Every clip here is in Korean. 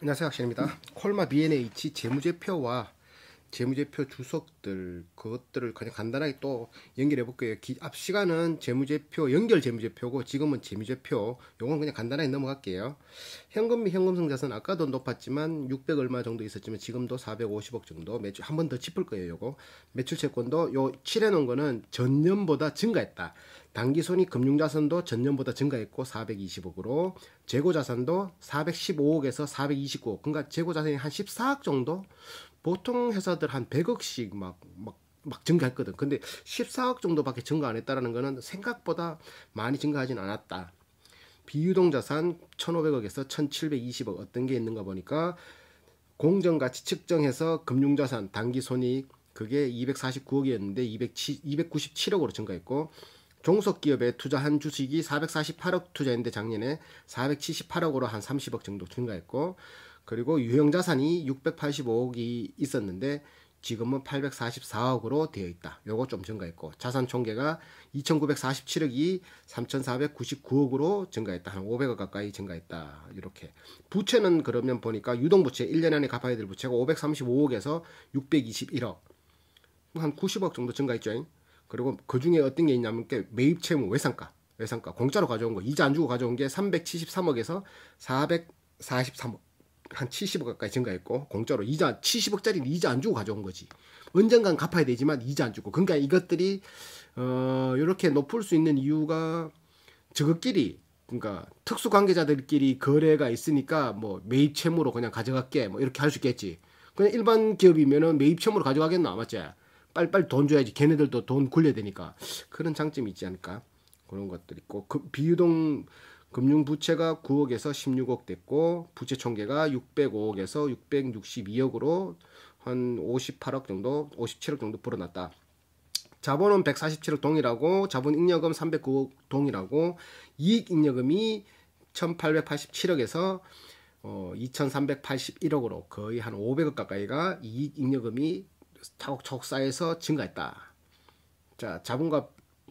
안녕하세요 학신입니다 콜마 BNH 재무제표와 재무제표 주석들 그것들을 그냥 간단하게 또 연결해 볼게요 앞 시간은 재무제표 연결 재무제표고 지금은 재무제표 요건 그냥 간단하게 넘어갈게요 현금 및 현금성 자산 아까도 높았지만 600 얼마 정도 있었지만 지금도 450억 정도 매출 한 번 더 짚을 거예요 요거 매출 채권도 요 칠해 놓은 거는 전년보다 증가했다 단기 손익 금융자산도 전년보다 증가했고 420억으로 재고자산도 415억에서 429억 그러니까 재고자산이 한 14억 정도 보통 회사들 한 100억씩 막, 막, 막 증가했거든 근데 14억 정도밖에 증가 안 했다라는 거는 생각보다 많이 증가하진 않았다 비유동 자산 1500억에서 1720억 어떤 게 있는가 보니까 공정가치 측정해서 금융자산 단기 손익 그게 249억이었는데 297억으로 증가했고 종속기업에 투자한 주식이 448억 투자했는데 작년에 478억으로 한 30억 정도 증가했고 그리고 유형 자산이 685억이 있었는데 지금은 844억으로 되어 있다. 요거 좀 증가했고 자산 총계가 2,947억이 3,499억으로 증가했다. 한 500억 가까이 증가했다. 이렇게 부채는 그러면 보니까 유동 부채 1년 안에 갚아야 될 부채가 535억에서 621억 한 90억 정도 증가했죠. 그리고 그 중에 어떤 게 있냐면 매입 채무 외상가 외상가 공짜로 가져온 거 이자 안 주고 가져온 게 373억에서 443억 한 70억 가까이 증가했고 공짜로 이자 70억짜리 이자 안 주고 가져온 거지 언젠간 갚아야 되지만 이자 안 주고 그러니까 이것들이 어 이렇게 높을 수 있는 이유가 저것끼리 그러니까 특수 관계자들끼리 거래가 있으니까 뭐 매입 채무로 그냥 가져갈게 뭐 이렇게 할 수 있겠지 그냥 일반 기업이면은 매입 채무로 가져가겠나 맞지 빨리빨리 돈 줘야지 걔네들도 돈 굴려야 되니까 그런 장점이 있지 않을까 그런 것들 있고 그 비유동 금융 부채가 9억에서 16억 됐고 부채 총계가 605억에서 662억으로 한 58억 정도 57억 정도 불어났다. 자본은 147억 동일하고 자본 잉여금 309억 동일하고 이익 잉여금이 1887억에서 어, 2381억으로 거의 한 500억 가까이가 이익 잉여금이 차곡차곡 쌓여서 증가했다. 자, 자본과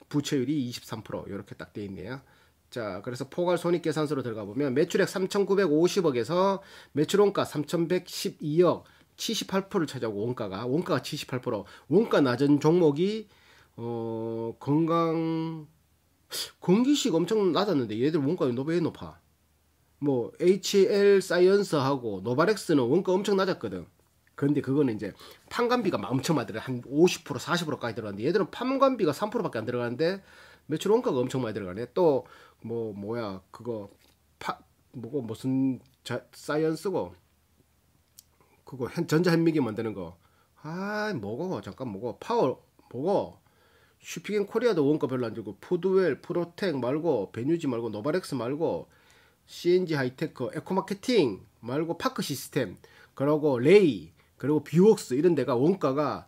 부채율이 23% 이렇게 딱 돼 있네요. 자, 그래서 포괄 손익 계산서로 들어가 보면 매출액 3,950억에서 매출원가 3,112억 78%를 차지하고 원가가 원가가 78% 원가 낮은 종목이 어 건강 건기식 엄청 낮았는데 얘들 원가 왜 높아? 뭐 HL 사이언스하고 노바렉스는 원가 엄청 낮았거든. 그런데 그거는 이제 판관비가 엄청 많이 들어 한 50% 40%까지 들어가는데 얘들은 판관비가 3%밖에 안 들어가는데 매출 원가가 엄청 많이 들어가네. 또 뭐 뭐야 그거 파 뭐고 무슨 자, 사이언스고 그거 현, 전자 현미기 만드는 거. 아 뭐고 잠깐 뭐고 파워 뭐고 슈피겐 코리아도 원가 별로 안 들고 푸드웰 프로텍 말고 베뉴지 말고 노바렉스 말고 CNG 하이테크 에코마케팅 말고 파크 시스템 그러고 레이 그리고 비웍스 이런 데가 원가가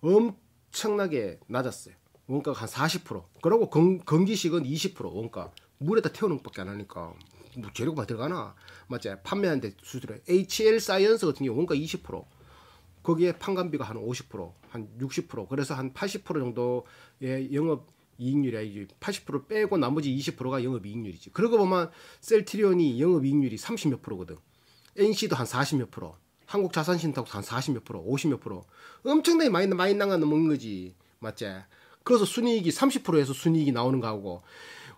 엄청나게 낮았어요. 원가가 한 40%. 그리고 건, 기식은20% 원가. 물에다 태우는 것밖에 안 하니까 뭐 재료가 들어가나? 맞지? 판매하는데 수수료. HL 사이언스 같은 경우 원가 20%. 거기에 판관비가 한 50%, 한 60%, 그래서 한 80% 정도의 영업 이익률이야. 이제 80% 빼고 나머지 20%가 영업 이익률이지. 그러고 보면 셀트리온이 영업 이익률이 30 몇 프로거든. NC도 한 40 몇 프로. 한국 자산 신탁도 한 40몇 프로, 50몇 프로. 엄청나게 많이 많이 나가 는 넘은 거지. 맞지? 그래서 순이익이 30%에서 순이익이 나오는 거하고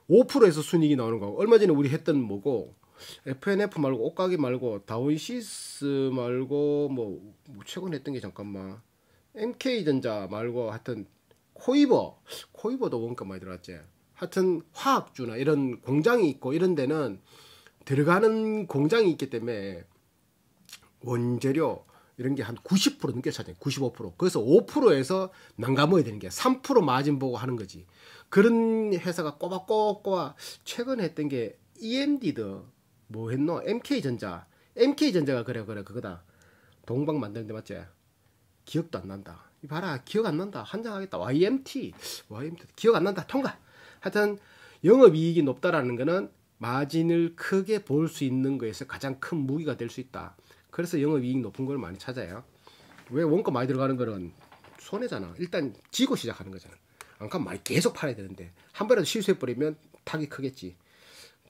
5%에서 순이익이 나오는 거하고 얼마 전에 우리 했던 뭐고 FNF 말고 옷가게 말고 다운시스 말고 뭐, 뭐 최근에 했던 게 잠깐만 MK전자 말고 하여튼 코이버 코이버도 원가 많이 들어갔지 하여튼 화학주나 이런 공장이 있고 이런 데는 들어가는 공장이 있기 때문에 원재료 이런 게 한 90% 넘게 차잖아요. 95%. 그래서 5%에서 난감해야 되는 게3% 마진 보고 하는 거지. 그런 회사가 꼬박꼬박 최근에 했던 게 EMD도 뭐 했노? MK전자. MK전자가 그래 그래 그거다. 동방 만드는데 맞지? 기억도 안 난다. 이 봐라 기억 안 난다. 한장하겠다. YMT. YMT 기억 안 난다. 통과. 하여튼 영업이익이 높다라는 거는 마진을 크게 볼 수 있는 거에서 가장 큰 무기가 될 수 있다. 그래서 영업이익 높은 걸 많이 찾아요. 왜 원가 많이 들어가는 거는 손해잖아. 일단 지고 시작하는 거잖아. 안가면 많이 계속 팔아야 되는데 한 번이라도 실수해버리면 타이 크겠지.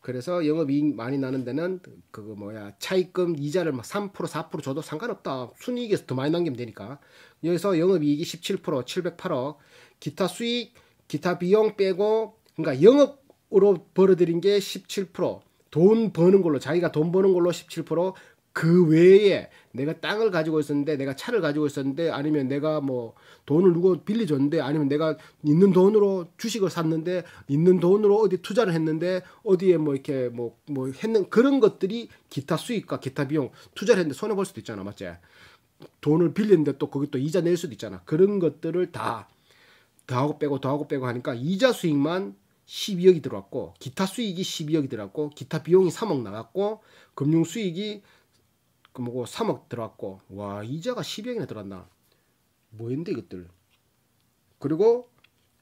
그래서 영업이익 많이 나는 데는 그거 뭐야 차익금 이자를 막3% 4% 줘도 상관없다 순이익에서 더 많이 남기면 되니까 여기서 영업이익이 17% 708억 기타 수익 기타 비용 빼고 그러니까 영업으로 벌어들인 게 17%돈 버는 걸로 자기가 돈 버는 걸로 17%그 외에 내가 땅을 가지고 있었는데 내가 차를 가지고 있었는데 아니면 내가 뭐 돈을 누구 빌려줬는데 아니면 내가 있는 돈으로 주식을 샀는데 있는 돈으로 어디 투자를 했는데 어디에 뭐 이렇게 뭐뭐 뭐 했는 그런 것들이 기타 수익과 기타 비용 투자를 했는데 손해 볼 수도 있잖아 맞지 돈을 빌리는데또 거기 또 이자 낼 수도 있잖아 그런 것들을 다 더하고 빼고 더하고 빼고 하니까 이자 수익만 12억이 들어왔고 기타 수익이 12억이 들어왔고 기타 비용이 3억 나갔고 금융 수익이 뭐고 3억 들어왔고 와 이자가 10억이나 들어왔나 뭐였는데 이것들 그리고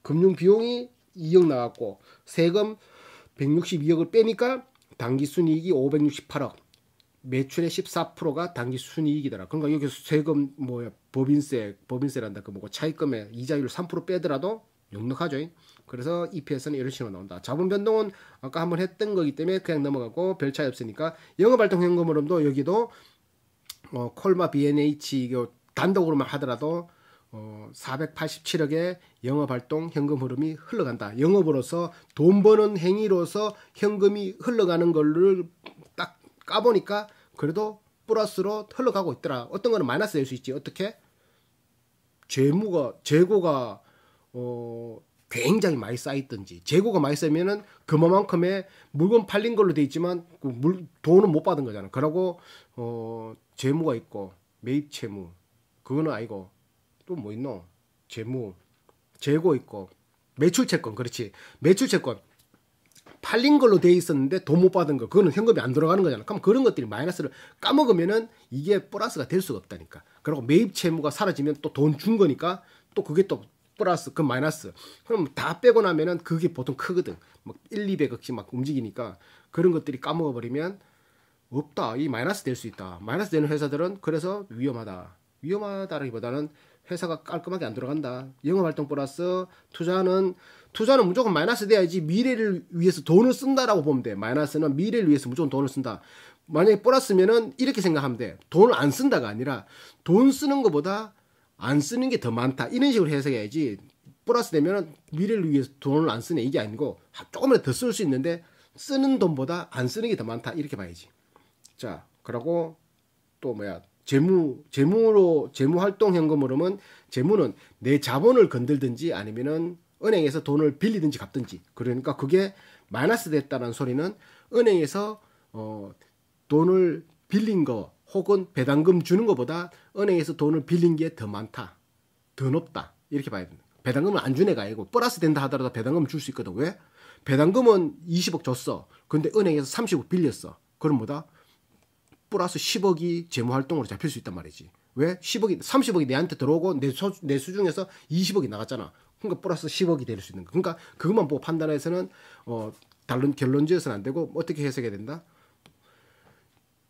금융 비용이 2억 나왔고 세금 162억을 빼니까 단기 순이익이 568억 매출의 14%가 단기 순이익이더라 그러니까 여기서 세금 뭐야 법인세 법인세란다 그 뭐고 차익금에 이자율 3% 빼더라도 넉넉하죠 그래서 EPS는 이런 식으로 나온다 자본 변동은 아까 한번 했던 거기 때문에 그냥 넘어가고 별 차이 없으니까 영업활동 현금 흐름도 여기도 어, 콜마 BNH 이거 단독으로만 하더라도 어, 487억의 영업활동 현금 흐름이 흘러간다. 영업으로서 돈 버는 행위로서 현금이 흘러가는 걸를 딱 까보니까 그래도 플러스로 흘러가고 있더라. 어떤 거는 마이너스 될 수 있지. 어떻게? 재무가 재고가 어, 굉장히 많이 쌓였든지 재고가 많이 쌓이면은 그만큼의 물건 팔린 걸로 돼 있지만 그 물, 돈은 못 받은 거잖아. 그러고 어 재무가 있고 매입 채무 그거는 아니고 또 뭐 있노? 재무 재고 있고 매출 채권 그렇지 매출 채권 팔린 걸로 돼 있었는데 돈 못 받은 거 그거는 현금이 안 들어가는 거잖아. 그럼 그런 것들이 마이너스를 까먹으면은 이게 플러스가 될 수가 없다니까. 그리고 매입 채무가 사라지면 또 돈 준 거니까 또 그게 또 플러스 그 마이너스 그럼 다 빼고 나면은 그게 보통 크거든 막 1, 2배0억씩막 움직이니까 그런 것들이 까먹어 버리면 없다 이 마이너스 될 수 있다 마이너스 되는 회사들은 그래서 위험하다 위험하다라기보다는 회사가 깔끔하게 안들어간다 영업활동 플러스 투자는 투자는 무조건 마이너스 돼야지 미래를 위해서 돈을 쓴다라고 보면 돼 마이너스는 미래를 위해서 무조건 돈을 쓴다 만약에 플러스면은 이렇게 생각하면 돼 돈을 안 쓴다가 아니라 돈 쓰는 것보다 안 쓰는 게 더 많다 이런 식으로 해석해야지 플러스 되면은 미래를 위해서 돈을 안쓰는 이게 아니고 아, 조금이라도 더쓸 수 있는데 쓰는 돈보다 안 쓰는 게 더 많다 이렇게 봐야지 자 그러고 또 뭐야 재무 재무로 재무 활동 현금으로는 재무는 내 자본을 건들든지 아니면은 은행에서 돈을 빌리든지 갚든지 그러니까 그게 마이너스 됐다는 소리는 은행에서 어 돈을 빌린 거 혹은 배당금 주는 것보다 은행에서 돈을 빌린 게 더 많다. 더 높다. 이렇게 봐야 됩니다. 배당금을 안준 애가 아니고 플러스 된다 하더라도 배당금을 줄 수 있거든. 왜? 배당금은 20억 줬어. 근데 은행에서 30억 빌렸어. 그럼 뭐다? 플러스 10억이 재무활동으로 잡힐 수 있단 말이지. 왜? 10억이, 30억이 내한테 들어오고 내, 수, 내 수중에서 20억이 나갔잖아. 그러니까 플러스 10억이 될 수 있는 거. 그러니까 그것만 보고 판단해서는, 어, 다른 결론 지어서는 안 되고 어떻게 해석해야 된다?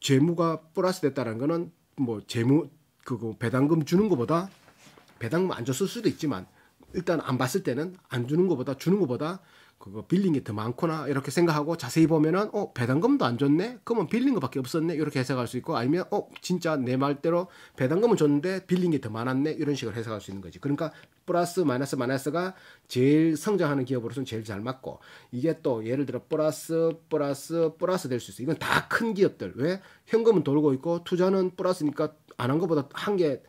재무가 플러스 됐다는 거는 뭐 재무, 그거 배당금 주는 것보다 배당금 안 줬을 수도 있지만 일단 안 봤을 때는 안 주는 것보다 주는 것보다 그거 빌린 게더 많구나 이렇게 생각하고 자세히 보면은 어 배당금도 안 줬네 그러면 빌린 것밖에 없었네 이렇게 해석할 수 있고 아니면 어 진짜 내 말대로 배당금은 줬는데 빌린 게 더 많았네 이런 식으로 해석할 수 있는 거지 그러니까 플러스 마이너스 마이너스가 제일 성장하는 기업으로서는 제일 잘 맞고 이게 또 예를 들어 플러스 플러스 플러스 될 수 있어 이건 다 큰 기업들 왜 현금은 돌고 있고 투자는 플러스니까 안한 것보다 한 게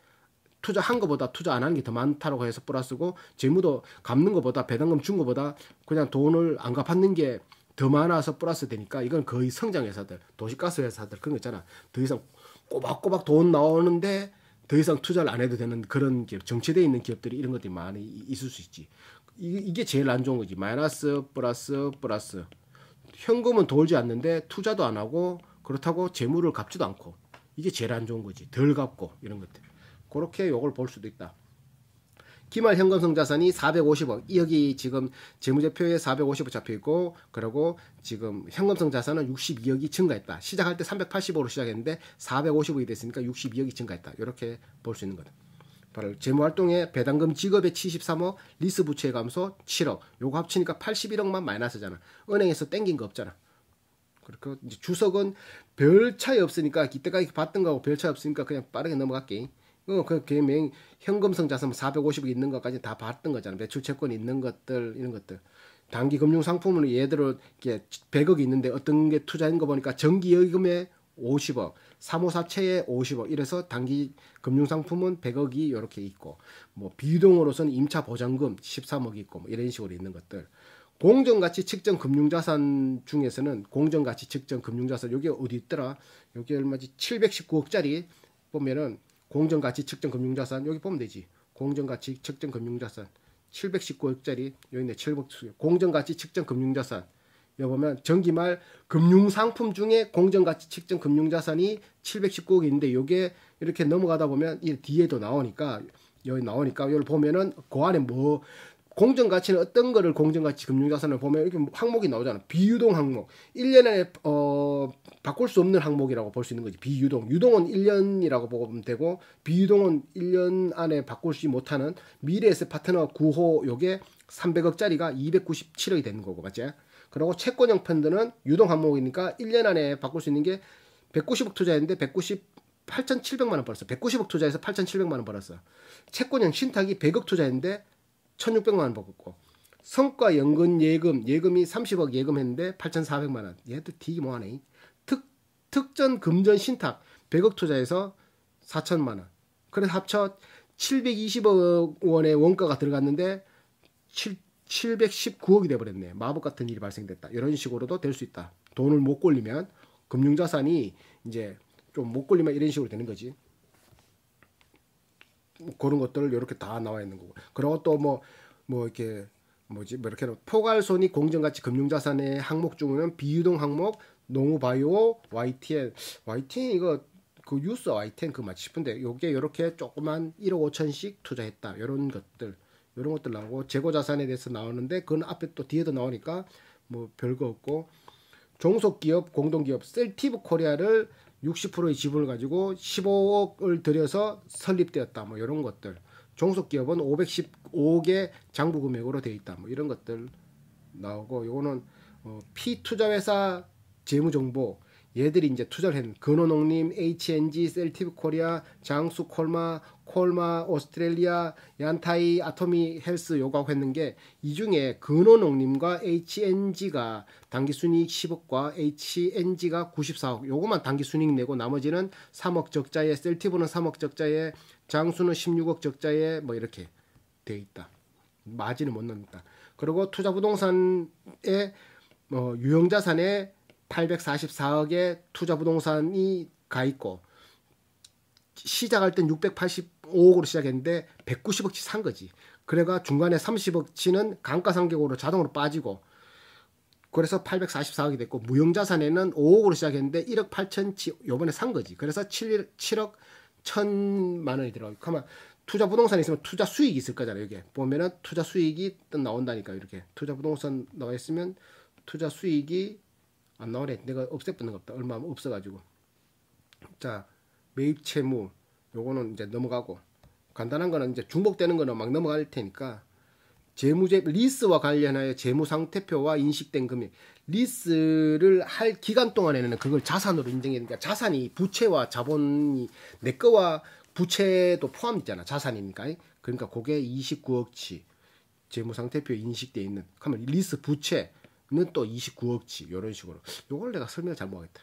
투자한 것보다 투자 안 하는 게 더 많다라고 해서 플러스고 재무도 갚는 것보다 배당금 준 것보다 그냥 돈을 안 갚았는 게 더 많아서 플러스 되니까 이건 거의 성장 회사들 도시가스 회사들 그런 거 있잖아 더 이상 꼬박꼬박 돈 나오는데 더 이상 투자를 안 해도 되는 그런 기업 정체되어 있는 기업들이 이런 것들이 많이 있을 수 있지 이게 제일 안 좋은 거지 마이너스 플러스 플러스 현금은 돌지 않는데 투자도 안 하고 그렇다고 재물을 갚지도 않고 이게 제일 안 좋은 거지. 덜 갚고 이런 것들. 그렇게 요걸 볼 수도 있다. 기말 현금성 자산이 450억. 여기 지금 재무제표에 450억 잡혀 있고 그리고 지금 현금성 자산은 62억이 증가했다. 시작할 때 380억으로 시작했는데 450억이 됐으니까 62억이 증가했다. 이렇게 볼 수 있는 거다. 바로 재무활동에 배당금 지급에 73억, 리스 부채 감소 7억. 요거 합치니까 81억만 마이너스잖아. 은행에서 땡긴 거 없잖아. 그렇고 그 주석은 별 차이 없으니까 이때까지 봤던 거하고 별 차이 없으니까 그냥 빠르게 넘어갈게. 어, 그 개명 현금성 자산 450억 있는 것까지 다 봤던 거잖아. 매출 채권 있는 것들 이런 것들. 단기 금융 상품은 예를 들어 이게 100억이 있는데 어떤 게 투자인 거 보니까 정기 여금에 50억, 사모사채에 50억 이래서 단기 금융 상품은 100억이 이렇게 있고 뭐비동으로서는 임차 보장금 13억 이 있고 뭐 이런 식으로 있는 것들. 공정가치 측정 금융자산 중에서는 공정가치 측정 금융자산 여기 어디 있더라 여기 얼마지 719억짜리 보면은 공정가치 측정 금융자산 여기 보면 되지 공정가치 측정 금융자산 719억짜리 여기 내 700수 공정가치 측정 금융자산 여기 보면 전기말 금융상품 중에 공정가치 측정 금융자산이 7 1 9억인데 요게 이렇게 넘어가다 보면 이 뒤에도 나오니까 여기 나오니까 여기 보면은 그 안에 뭐 공정 가치는 어떤 거를 공정 가치 금융 자산을 보면 이렇게 항목이 나오잖아. 비유동 항목. 1년에 어 바꿀 수 없는 항목이라고 볼 수 있는 거지. 비유동. 유동은 1년이라고 보면 되고 비유동은 1년 안에 바꿀지 못하는 미래에서 파트너 구호 요게 300억짜리가 297억이 되는 거고 맞지? 그리고 채권형 펀드는 유동 항목이니까 1년 안에 바꿀 수 있는 게 190억 투자했는데 190 8,700만 원 벌었어. 190억 투자해서 8,700만 원 벌었어. 채권형 신탁이 100억 투자했는데 1,600만 원 받고 성과 연금 예금 예금이 30억 예금했는데 8,400만 원. 얘도 되게 뭐하네. 특 특전 금전 신탁 100억 투자해서 4천만 원. 그래서 합쳐 720억 원의 원가가 들어갔는데 7 719억이 돼버렸네. 마법 같은 일이 발생됐다. 이런 식으로도 될 수 있다. 돈을 못 꼴리면 금융자산이 이제 좀못 꼴리면 이런 식으로 되는 거지. 그런 것들을 이렇게 다 나와 있는 거고. 그리고 또뭐뭐 뭐 이렇게 뭐지 뭐 이렇게 포괄손익 공정가치 금융자산의 항목 중에는 비유동 항목 농우바이오 YTN YTN 이거 그뉴스 YTN 그 맞지 싶은데 요게 요렇게 조그만 1억 5천씩 투자했다 이런 것들 이런 것들 나오고 재고 자산에 대해서 나오는데 그건 앞에 또 뒤에도 나오니까 뭐 별거 없고 종속기업 공동기업 셀티브 코리아를 60%의 지분을 가지고 15억을 들여서 설립되었다. 뭐 이런 것들. 종속기업은 515억의 장부 금액으로 되어 있다. 뭐 이런 것들 나오고 요거는 어, 피투자회사 재무정보 얘들이 이제 투자를 했는 근원홍님, HNG, 셀티브 코리아, 장수 콜마, 콜마 오스트레일리아, 얀타이, 아토미 헬스 요하고 했는 게 이 중에 근원홍림과 HNG가 단기 순이익 10억과 HNG가 94억 요거만 단기 순이익 내고 나머지는 3억 적자에 셀티브는 3억 적자에 장수는 16억 적자에 뭐 이렇게 돼 있다. 마진을 못납는다 그리고 투자 부동산의 뭐 유형자산의 844억의 투자 부동산이 가 있고 시작할 땐 685억으로 시작했는데 190억치 산 거지. 그래가 중간에 30억치는 감가상각으로 자동으로 빠지고 그래서 844억이 됐고 무형자산에는 5억으로 시작했는데 1억 8천치 요번에 산 거지. 그래서 7, 7억 1천만 원이 들어가고 가만 투자 부동산에 있으면 투자 수익이 있을 거잖아요. 이게 보면은 투자 수익이 나온다니까 이렇게 투자 부동산 나와 있으면 투자 수익이 안 나오래. 내가 없애버린 것다 얼마 없어가지고. 자, 매입 채무. 요거는 이제 넘어가고. 간단한 거는 이제 중복되는 거는 막 넘어갈 테니까. 재무제 리스와 관련하여 재무상태표와 인식된 금액 리스를 할 기간 동안에는 그걸 자산으로 인정해니까 야되 자산이 부채와 자본이 내 거와 부채도 포함되잖아 자산이니까 그러니까 그게 29억치 재무상태표 에인식되어 있는 그러면 리스 부채 는또 29억치 요런 식으로 요걸 내가 설명 을잘 못하겠다.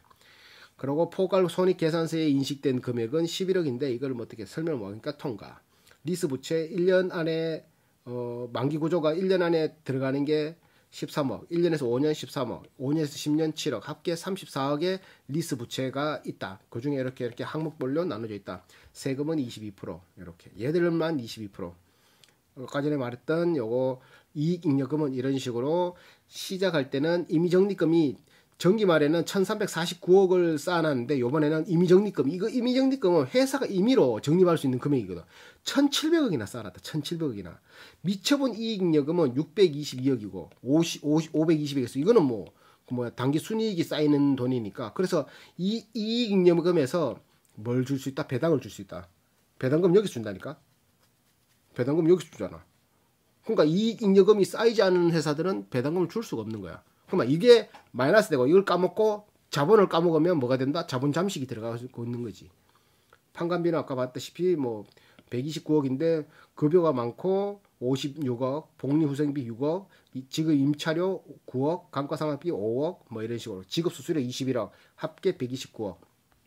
그리고 포괄 손익 계산서에 인식된 금액은 11억인데 이걸 뭐 어떻게 설명 을 못하니까 통과. 리스 부채 1년 안에 어, 만기 구조가 1년 안에 들어가는 게 13억, 1년에서 5년 13억, 5년에서 10년 7억, 합계 34억의 리스 부채가 있다. 그 중에 이렇게 이렇게 항목별로 나눠져 있다. 세금은 22%, 이렇게. 얘들만 22%. 아까 전에 말했던 요거 이익잉여금은 이런 식으로 시작할 때는 임의정리금이 정기 말에는 1349억을 쌓아놨는데 요번에는 임의정리금 이거 임의정리금은 회사가 임의로 적립할 수 있는 금액이거든 1700억이나 쌓아놨다 1700억이나 미처본 이익잉여금은 622억이고 50, 50, 520억에서 이거는 뭐, 그 뭐야 단기 순이익이 쌓이는 돈이니까 그래서 이 이익잉여금에서 뭘 줄 수 있다 배당을 줄 수 있다 배당금 여기 준다니까 배당금 여기서 주잖아. 그러니까 이익 잉여금이 쌓이지 않은 회사들은 배당금을 줄 수가 없는 거야. 그러면 그러니까 이게 마이너스 되고 이걸 까먹고 자본을 까먹으면 뭐가 된다? 자본 잠식이 들어가고 있는 거지. 판관비는 아까 봤다시피 뭐 129억인데 급여가 많고 56억, 복리후생비 6억, 지급 임차료 9억, 감가상각비 5억 뭐 이런 식으로 지급 수수료 21억, 합계 129억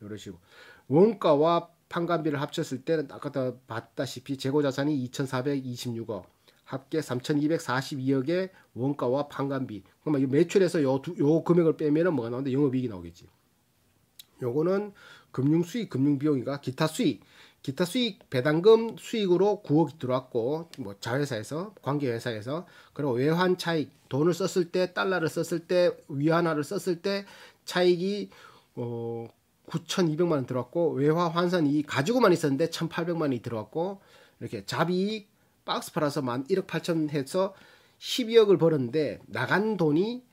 이런 식으로 원가와 판관비를 합쳤을 때는 아까 봤다시피 재고 자산이 2,426억 합계 3,242억의 원가와 판관비. 그러면 매출에서 요, 두, 요 금액을 빼면은 뭐가 나오는데 영업이익이 나오겠지. 요거는 금융 수익, 금융 비용인가 기타 수익. 기타 수익 배당금 수익으로 9억이 들어왔고 뭐 자회사에서 관계 회사에서 그리고 외환 차익 돈을 썼을 때 달러를 썼을 때 위안화를 썼을 때 차익이 어 9,200만 원 들어왔고 외화 환산 이 가지고만 있었는데 1,800만 원이 들어왔고 이렇게 자비 박스 팔아서 만 1억 8천 해서 12억을 벌었는데 나간 돈이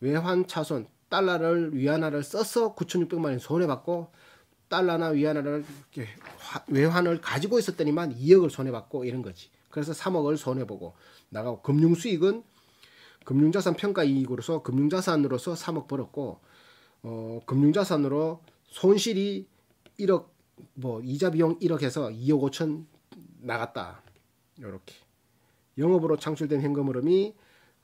외환 차손 달러를 위안화를 써서 9,600만 원 손해 봤고 달러나 위안화를 이렇게 외환을 가지고 있었더니만 2억을 손해 봤고 이런 거지. 그래서 3억을 손해 보고 나가고 금융 수익은 금융자산 평가 이익으로서 금융자산으로서 3억 벌었고 어, 금융자산으로 손실이 1억 뭐 이자 비용 1억 해서 2억 5천 나갔다. 이렇게 영업으로 창출된 현금 흐름이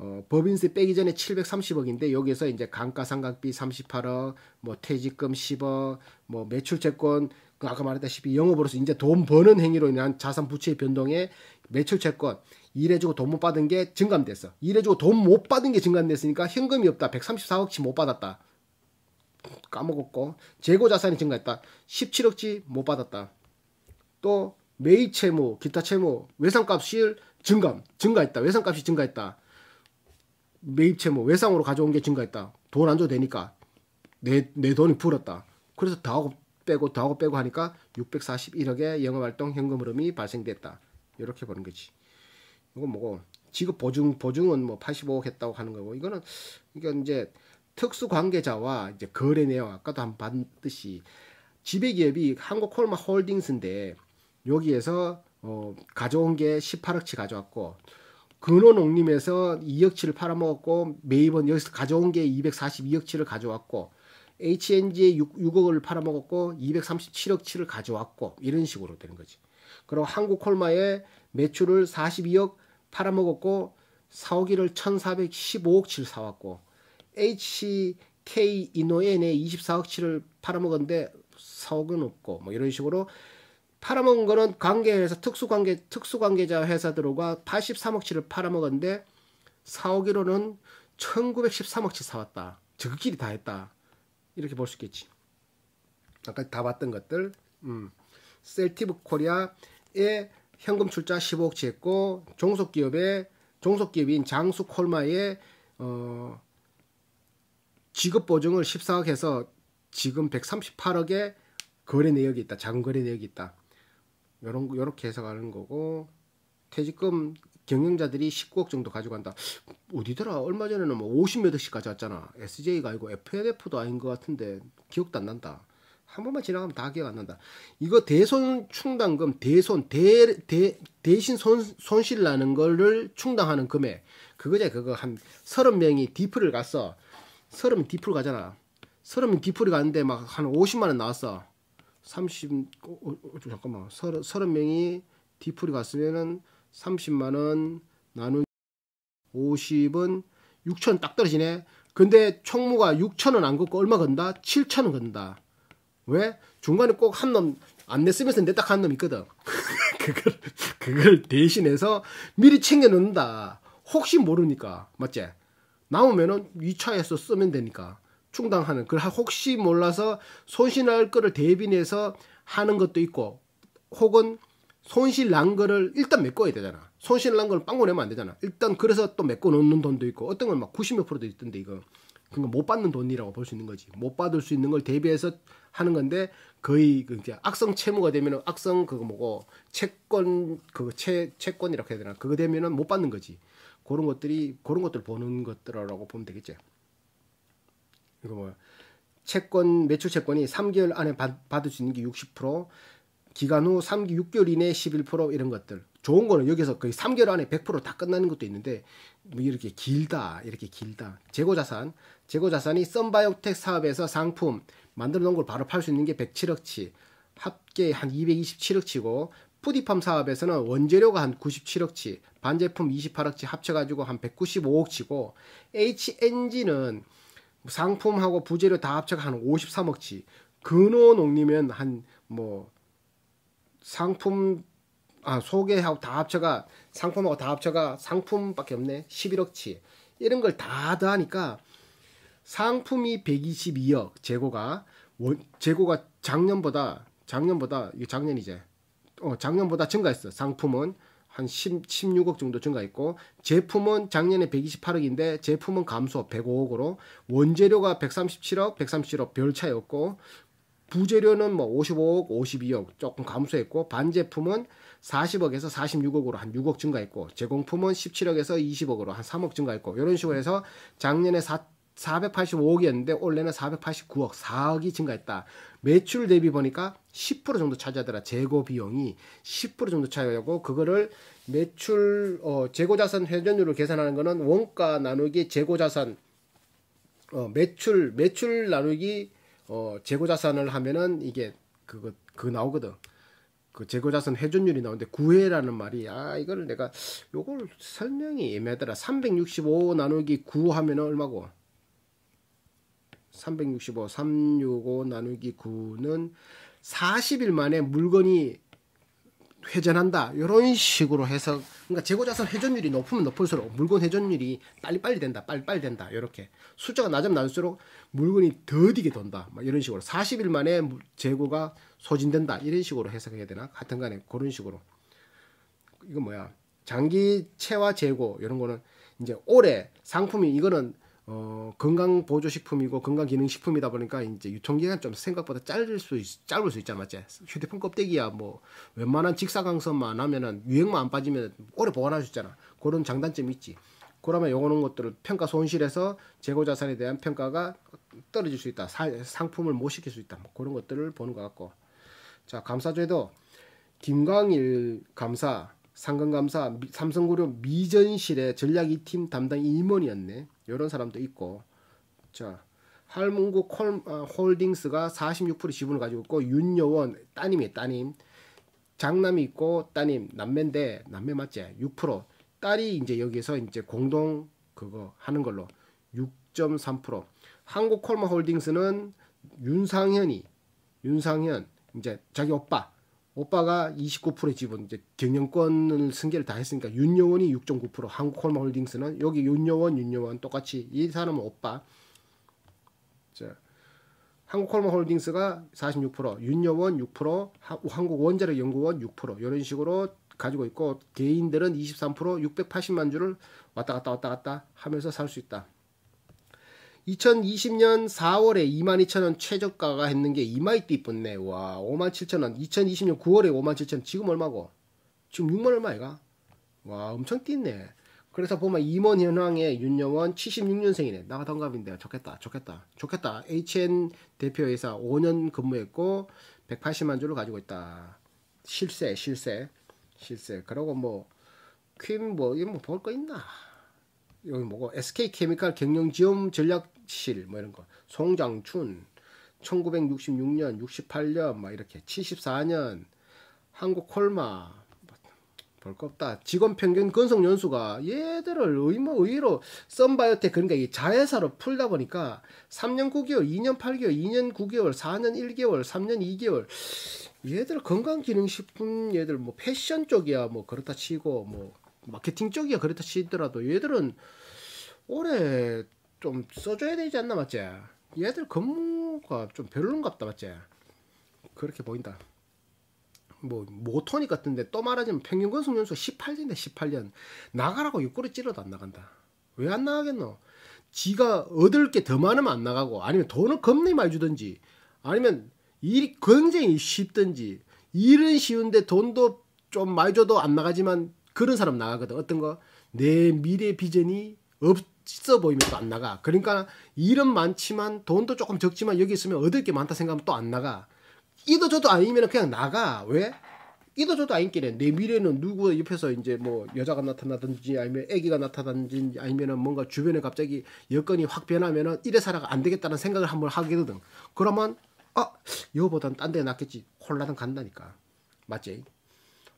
어, 법인세 빼기 전에 730억인데 여기서 이제 감가상각비 38억, 뭐 퇴직금 10억, 뭐 매출채권 그 아까 말했다시피 영업으로서 이제 돈 버는 행위로 인한 자산 부채 변동에 매출채권 일해주고 돈 못 받은 게 증감됐어. 일해주고 돈 못 받은 게 증감됐으니까 현금이 없다. 134억치 못 받았다. 까먹었고 재고 자산이 증가했다. 17억지 못 받았다. 또 매입 채무, 기타 채무, 외상값이 증감, 증가했다. 외상값이 증가했다. 매입 채무, 외상으로 가져온 게 증가했다. 돈 안 줘도 되니까 내, 내 돈이 불었다. 그래서 더하고 빼고 더하고 빼고 하니까 641억의 영업활동 현금 흐름이 발생됐다. 이렇게 보는 거지. 이건 뭐고 지급 보증 보증은 뭐 85억 했다고 하는 거고 이거는 이게 이제 특수 관계자와 이제 거래 내용 아까도 한번 봤듯이 지배기업이 한국콜마 홀딩스인데 여기에서 어, 가져온 게 18억치 가져왔고 근원옥림에서 2억치를 팔아먹었고 메이번 여기서 가져온 게 242억치를 가져왔고 HNG에 6, 6억을 팔아먹었고 237억치를 가져왔고 이런 식으로 되는 거지. 그리고 한국콜마의 매출을 42억 팔아먹었고 사오기를 1415억치를 사왔고 HK 이노엔의 24억치를 팔아먹었는데 4억은 없고 뭐 이런 식으로 팔아먹은 거는 관계에서 특수관계 특수관계자 회사들과 83억치를 팔아먹었는데 4억으로는 1913억치 사왔다. 저끼리 다 했다. 이렇게 볼 수 있겠지. 아까 다 봤던 것들. 음. 셀티브 코리아에 현금 출자 15억치 했고 종속기업에 종속기업인 장수 콜마에어 지급 보증을 14억 해서 지금 138억의 거래 내역이 있다. 작은 거래 내역이 있다. 요런 요렇게 해서 가는 거고 퇴직금 경영자들이 19억 정도 가져간다. 어디더라? 얼마 전에는 뭐 50몇 억씩 가져왔잖아. SJ가 아니고 FNF도 아닌 것 같은데 기억도 안 난다. 한 번만 지나가면 다 기억 안 난다. 이거 대손 충당금, 대손, 대, 대, 대신 손, 손실 나는 거를 충당하는 금액. 그거제 그거 한 30명이 디프를 갔어. 서름이 디프 가잖아. 서름이 디프이 가는데 막 한 50만 원 나왔어. 30 어, 어, 어, 잠깐만. 서른 서른 명이디프이 갔으면은 30만 원 나누 50은 6천 딱 떨어지네. 근데 총무가 6천 원안 걷고 얼마 건다? 7천 원 건다. 왜? 중간에 꼭 한 놈 안 냈으면서 냈다 한놈 있거든. 그걸 그걸 대신해서 미리 챙겨 놓는다. 혹시 모르니까 맞지? 나오면은 2차에서 쓰면 되니까 충당하는 그 혹시 몰라서 손실할 거를 대비해서 하는 것도 있고 혹은 손실 난 거를 일단 메꿔야 되잖아. 손실 난 거를 빵꾸 내면 안 되잖아. 일단 그래서 또 메꿔 놓는 돈도 있고 어떤 건 막 90몇 프로도 있던데 이거. 그러니까 못 받는 돈이라고 볼 수 있는 거지. 못 받을 수 있는 걸 대비해서 하는 건데 거의 그 이제 악성 채무가 되면은 악성 그거 뭐고 채권 그거 채 채권이라고 해야 되나? 그거 되면은 못 받는 거지. 그런 것들이 그런 것들 보는 것들이라고 보면 되겠죠. 이거 뭐 채권 매출 채권이 3개월 안에 받, 받을 수 있는 게 60%, 기간 후 3기 6개월 이내 에11% 이런 것들. 좋은 거는 여기서 거의 3개월 안에 100%다 끝나는 것도 있는데 뭐 이렇게 길다. 이렇게 길다. 재고 자산. 재고 자산이 썬바이오텍 사업에서 상품 만들어 놓은 걸 바로 팔 수 있는 게 107억치. 합계 한 227억치고 푸디팜 사업에서는 원재료가 한 97억치, 반제품 28억치 합쳐가지고 한 195억치고 HNG는 상품하고 부재료 다 합쳐가 한 53억치 근호농림은 한뭐 상품 아 소개하고 다 합쳐가 상품하고 다 합쳐가 상품밖에 없네 11억치 이런 걸 다 더하니까 상품이 122억 재고가 원, 재고가 작년보다 작년보다 이 작년 이제 어 작년보다 증가했어 상품은 한 10, 16억 정도 증가했고 제품은 작년에 128억인데 제품은 감소 105억으로 원재료가 137억, 137억 별차이없고 부재료는 뭐 55억, 52억 조금 감소했고 반제품은 40억에서 46억으로 한 6억 증가했고 제공품은 17억에서 20억으로 한 3억 증가했고 이런 식으로 해서 작년에 4 485억이었는데 원래는 489억, 4억이 증가했다. 매출 대비 보니까 10% 정도 차지하더라. 재고 비용이 10% 정도 차지하고 그거를 매출 어, 재고 자산 회전율을 계산하는 거는 원가 나누기 재고 자산 어, 매출 매출 나누기 어, 재고 자산을 하면은 이게 그거 그 나오거든. 그 재고자산 회전율이 나오는데 9회라는 말이 아 이거를 내가 요걸 설명이 애매하더라 365 나누기 9 하면 얼마고 365, 365 나누기 9는 40일 만에 물건이 회전한다. 이런 식으로 해서 그러니까 재고자산 회전율이 높으면 높을수록 물건 회전율이 빨리빨리 된다. 빨리빨리 된다. 이렇게 숫자가 낮으면 낮을수록 물건이 더디게 돈다. 막 이런 식으로 40일 만에 재고가 소진된다. 이런 식으로 해석해야 되나? 같은 간에 그런 식으로 이거 뭐야? 장기채와 재고 이런 거는 이제 올해 상품이 이거는 어, 건강 보조 식품이고 건강 기능 식품이다 보니까 이제 유통 기간 좀 생각보다 짧을 수 있, 짧을 수 있잖아, 맞지? 휴대폰 껍데기야 뭐 웬만한 직사광선만 하면은 유행만 안 빠지면 오래 보관할 수 있잖아. 그런 장단점이 있지. 그러면 요거는 것들을 평가 손실에서 재고 자산에 대한 평가가 떨어질 수 있다. 사, 상품을 못 시킬 수 있다. 뭐 그런 것들을 보는 것 같고. 자, 감사조에도 김광일 감사, 상근 감사, 삼성그룹 미전실의 전략 2팀 담당 임원이었네. 이런 사람도 있고 자할몽구 콜, 아, 홀딩스가 46% 지분을 가지고 있고 윤여원 따님이 따님 장남이 있고 따님 남매인데 남매 맞지 6% 딸이 이제 여기서 이제 공동 그거 하는 걸로 6.3% 한국 콜마 홀딩스는 윤상현이 윤상현 이제 자기 오빠 오빠가 29%의 지분 이제 경영권을 승계를 다 했으니까 윤여원이 6.9%한국홀마홀딩스는 여기 윤여원 윤여원 똑같이 이 사람은 오빠 한국홀마홀딩스가46% 윤여원 6% 한국원자력연구원 6% 이런 식으로 가지고 있고 개인들은 23% 680만 주를 왔다 갔다 왔다 갔다 하면서 살 수 있다. 2020년 4월에 22,000원 최저가가 했는 게 이마이띠 뿐네. 와, 57,000원. 2020년 9월에 57,000원. 지금 얼마고? 지금 6만 얼마 이가? 와, 엄청 뛰네. 그래서 보면 임원 현황의 윤영원 76년생이네. 나가 동갑인데 좋겠다. 좋겠다. 좋겠다. HN 대표회사 5년 근무했고 180만 주를 가지고 있다. 실세, 실세. 실세. 그러고 뭐 퀸뭐 이런 뭐볼 거 있나? 여기 뭐고 SK 케미칼 경영 지원 전략 칠뭐 이런 거. 송장춘 1966년, 68년 막 이렇게 74년 한국 콜마 뭐, 볼거 없다. 직원 평균 근속 연수가 얘들을 의무 의로 썬바이오텍 그러니까 이 자회사로 풀다 보니까 3년 9개월, 2년 8개월, 2년 9개월, 4년 1개월, 3년 2개월 얘들 건강 기능 식품 얘들 뭐 패션 쪽이야 뭐 그렇다 치고 뭐 마케팅 쪽이야 그렇다 치더라도 얘들은 올해 좀 써줘야 되지 않나 맞지? 얘들 근무가 좀 별론갑다 맞지? 그렇게 보인다. 뭐모토니 같은데 또 말하자면 평균 건속 연수 18년인데 18년 나가라고 육골이 찔러도 안 나간다. 왜 안 나가겠노? 지가 얻을 게 더 많으면 안 나가고 아니면 돈을 겁내 많이 주든지 아니면 일이 굉장히 쉽든지 일은 쉬운데 돈도 좀 많이 줘도 안 나가지만 그런 사람 나가거든. 어떤 거? 내 미래 비전이 없 있어 보이면 또 안 나가. 그러니까 일은 많지만 돈도 조금 적지만 여기 있으면 얻을 게 많다 생각하면 또 안 나가. 이도 저도 아니면 그냥 나가. 왜? 이도 저도 아닌끼래. 내 미래는 누구 옆에서 이제 뭐 여자가 나타나든지 아니면 아기가 나타나든지 아니면은 뭔가 주변에 갑자기 여건이 확 변하면은 이래 살아가 안 되겠다는 생각을 한번 하게 되든. 그러면 아, 이거보단 딴데 낫겠지. 콜라는 간다니까. 맞지?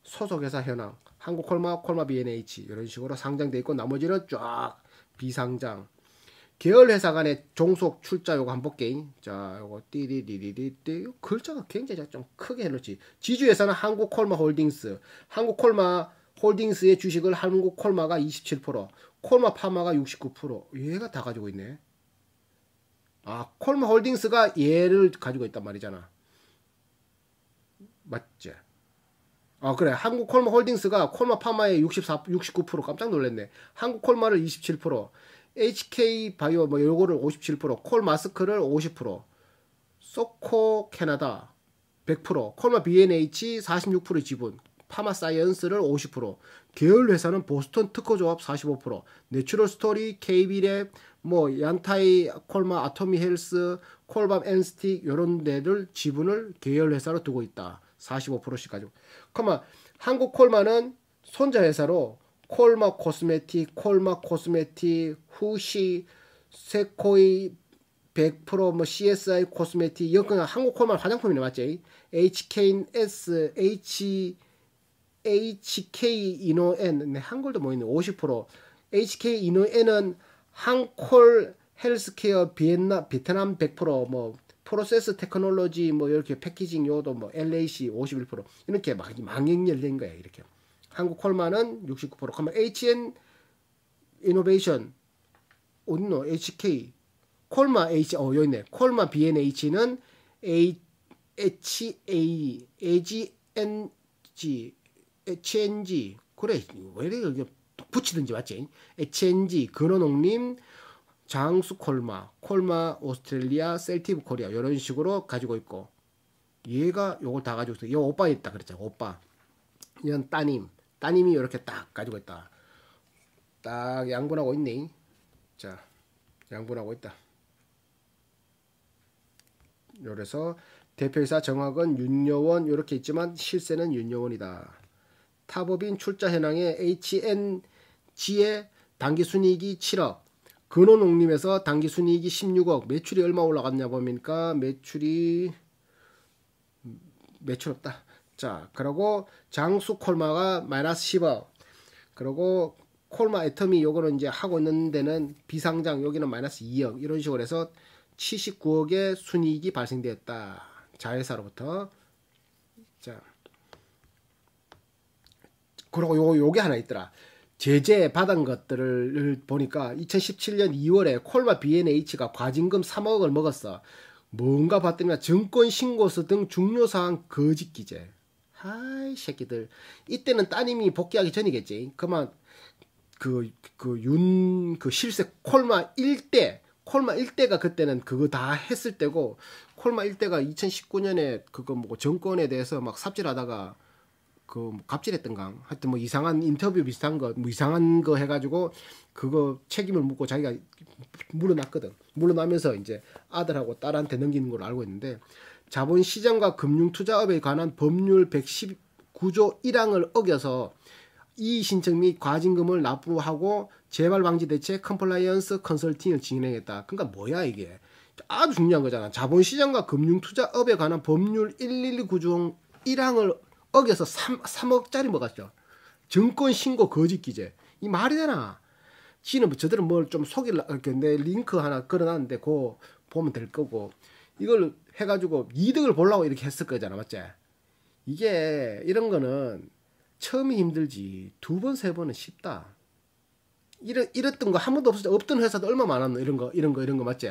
소속회사 현황, 한국콜마, 콜마 BNH 이런 식으로 상장돼 있고 나머지는 쫙 비상장 계열 회사 간의 종속 출자 요거 한복 게임 자 요거 띠리리리리띠 글자가 굉장히 좀 크게 해놓지 지주회사는 한국콜마 홀딩스 한국콜마 홀딩스의 주식을 한국콜마가 27% 콜마 파마가 69% 얘가 다 가지고 있네 아 콜마 홀딩스가 얘를 가지고 있단 말이잖아 맞지 아 그래 한국 콜마 홀딩스가 콜마 파마의 64 69% 깜짝 놀랐네. 한국 콜마를 27%, HK 바이오 뭐 요거를 57%, 콜 마스크를 50%, 소코 캐나다 100%, 콜마 BNH 46% 지분, 파마 사이언스를 50%, 계열 회사는 보스턴 특허조합 45%, 내추럴 스토리, KB랩, 뭐 얀타이, 콜마 아토미 헬스, 콜밤 엔스틱 요런 데들 지분을 계열 회사로 두고 있다. 45%씩 가지고. 그면 한국 콜마는 손자 회사로 콜마 코스메틱, 콜마 코스메틱, 후시, 세코이 100%뭐 CSI 코스메틱 이건 그냥 한국 콜마 화장품이네 맞지? HKS, H HK 이노엔 네, 한글도 뭐 있네 50% HK 이노엔은 한콜 헬스케어 비엔나 베트남 100%뭐 프로세스 테크놀로지 뭐 이렇게 패키징 요도뭐 LAC 51% 이렇게 막망행열된 거예요 이렇게 한국 콜만은 69% 그러면 HN 이노베이션 어디노 HK 콜마 H 어 여기 있네 콜마 BNH는 A HA AGNG HNG 그래 왜 이렇게 붙이든지 맞지 HNG 근원옥님 장수 콜마, 콜마 오스트레일리아, 셀티브 코리아 이런 식으로 가지고 있고 얘가 요걸 다 가지고 있어. 얘 오빠 있다 그랬잖아. 오빠. 이건 따님. 따님이 이렇게 딱 가지고 있다. 딱 양분하고 있네. 자, 양분하고 있다. 요래서 대표이사 정학은 윤여원 이렇게 있지만 실세는 윤여원이다. 타법인 출자 현황에 HNG의 단기 순이익이 7억, 근원옥림에서 당기 순이익이 16억 매출이 얼마 올라갔냐 보니까 매출이 매출 없다. 자, 그리고 장수 콜마가 마이너스 10억. 그리고 콜마 애터미 요거는 이제 하고 있는 데는 비상장 여기는 마이너스 2억 이런 식으로 해서 79억의 순이익이 발생되었다. 자회사로부터. 자. 그리고 요 요게 하나 있더라. 제재 받은 것들을 보니까 2017년 2월에 콜마 BNH가 과징금 3억을 먹었어. 뭔가 봤더니 증권 신고서 등 중요 사항 거짓 기재. 하이 새끼들. 이때는 따님이 복귀하기 전이겠지. 그만 그 그 윤그 그 실세 콜마 1대 콜마 1대가 그때는 그거 다 했을 때고 콜마 1대가 2019년에 그거 뭐 정권에 대해서 막 삽질하다가 그 뭐 갑질했던가 하여튼 뭐 이상한 인터뷰 비슷한 거 뭐 이상한 거 해가지고 그거 책임을 묻고 자기가 물러났거든 물러나면서 이제 아들하고 딸한테 넘기는 걸로 알고 있는데 자본시장과 금융투자업에 관한 법률 119조 1항을 어겨서 이 신청 및 과징금을 납부하고 재발방지대책 컴플라이언스 컨설팅을 진행했다 그러니까 뭐야 이게 아주 중요한 거잖아 자본시장과 금융투자업에 관한 법률 119조 1항을 어에서 3, 3억짜리 먹었죠. 정권 신고 거짓 기재. 이 말이 되나? 지는 뭐 저들은 뭘 좀 속일라 내 링크 하나 걸어놨는데 그 보면 될 거고 이걸 해가지고 이득을 보려고 이렇게 했을 거잖아 맞지? 이게 이런 거는 처음이 힘들지 두 번 세 번은 쉽다. 이런 이랬던 거 한 번도 없었죠. 없던 회사도 얼마 많았노 이런 거 이런 거 이런 거 맞지?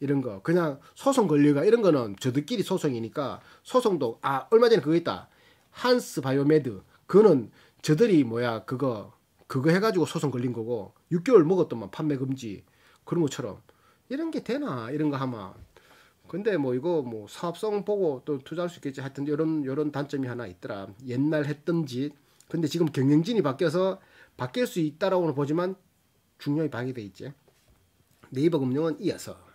이런 거 그냥 소송 걸리가 이런 거는 저들끼리 소송이니까 소송도 아 얼마 전에 그거 있다. 한스 바이오메드 그는 저들이 뭐야 그거 그거 해가지고 소송 걸린 거고 6개월 먹었더만 판매 금지 그런 것처럼 이런 게 되나 이런 거 하면 근데 뭐 이거 뭐 사업성 보고 또 투자할 수 있겠지 하여튼 이런 이런 단점이 하나 있더라 옛날 했던 짓 근데 지금 경영진이 바뀌어서 바뀔 수 있다라고는 보지만 중요히 방해돼 있지 네이버 금융은 이어서